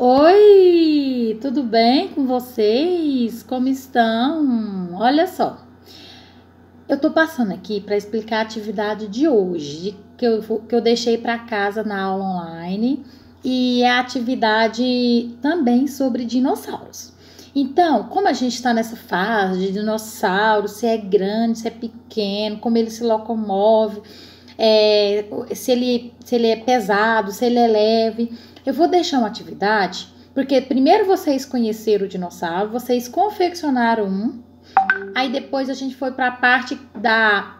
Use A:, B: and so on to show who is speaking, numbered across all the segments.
A: Oi, tudo bem com vocês? Como estão? Olha só, eu tô passando aqui para explicar a atividade de hoje que eu, que eu deixei para casa na aula online e é a atividade também sobre dinossauros. Então, como a gente está nessa fase de dinossauro, se é grande, se é pequeno, como ele se locomove, é, se, ele, se ele é pesado, se ele é leve. Eu vou deixar uma atividade, porque primeiro vocês conheceram o dinossauro, vocês confeccionaram um, aí depois a gente foi para a parte da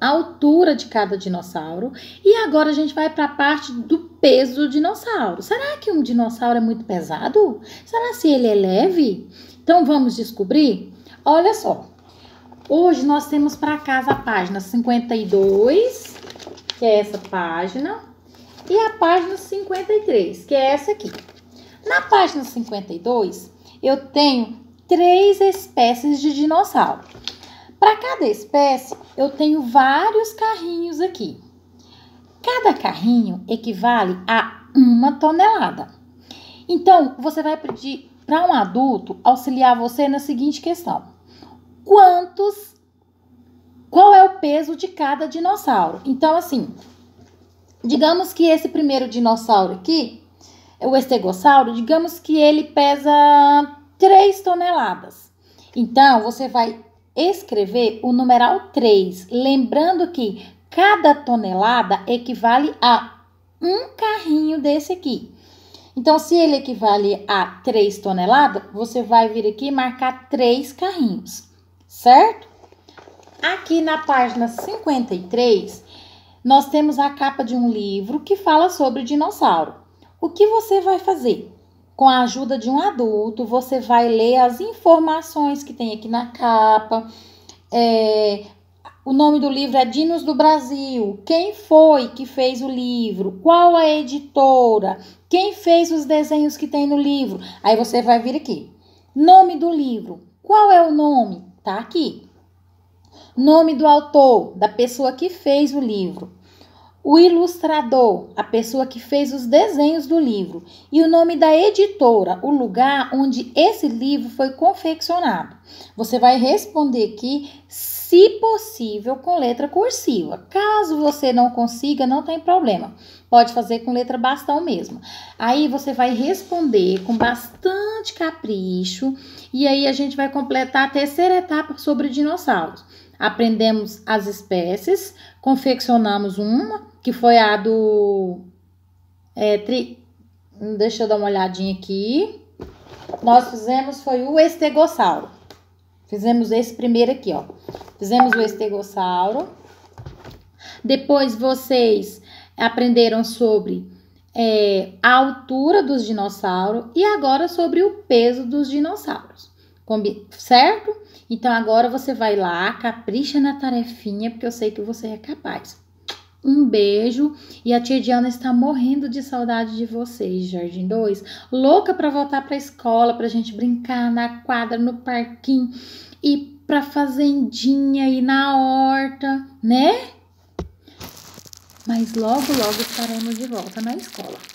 A: altura de cada dinossauro e agora a gente vai para a parte do peso do dinossauro. Será que um dinossauro é muito pesado? Será se ele é leve? Então vamos descobrir? Olha só, Hoje nós temos para casa a página 52, que é essa página, e a página 53, que é essa aqui. Na página 52, eu tenho três espécies de dinossauro. Para cada espécie, eu tenho vários carrinhos aqui. Cada carrinho equivale a uma tonelada. Então, você vai pedir para um adulto auxiliar você na seguinte questão quantos qual é o peso de cada dinossauro. Então assim, digamos que esse primeiro dinossauro aqui, o estegossauro, digamos que ele pesa 3 toneladas. Então você vai escrever o numeral 3, lembrando que cada tonelada equivale a um carrinho desse aqui. Então, se ele equivale a 3 toneladas, você vai vir aqui e marcar 3 carrinhos certo? Aqui na página 53, nós temos a capa de um livro que fala sobre dinossauro. O que você vai fazer? Com a ajuda de um adulto, você vai ler as informações que tem aqui na capa. É, o nome do livro é Dinos do Brasil. Quem foi que fez o livro? Qual a editora? Quem fez os desenhos que tem no livro? Aí você vai vir aqui. Nome do livro. Qual é o nome? aqui. Nome do autor, da pessoa que fez o livro, o ilustrador, a pessoa que fez os desenhos do livro, e o nome da editora, o lugar onde esse livro foi confeccionado. Você vai responder aqui, se possível, com letra cursiva. Caso você não consiga, não tem problema. Pode fazer com letra bastão mesmo. Aí você vai responder com bastante capricho, e aí a gente vai completar a terceira etapa sobre dinossauros. Aprendemos as espécies, confeccionamos uma, que foi a do. É, tri... Deixa eu dar uma olhadinha aqui. Nós fizemos foi o estegossauro. Fizemos esse primeiro aqui, ó. Fizemos o estegossauro. Depois vocês aprenderam sobre é, a altura dos dinossauros e agora sobre o peso dos dinossauros. Combi... Certo? Então agora você vai lá, capricha na tarefinha, porque eu sei que você é capaz. Um beijo e a tia Diana está morrendo de saudade de vocês, Jardim 2. Louca para voltar para a escola, para a gente brincar na quadra, no parquinho e para fazendinha e na horta, né? Mas logo, logo estaremos de volta na escola.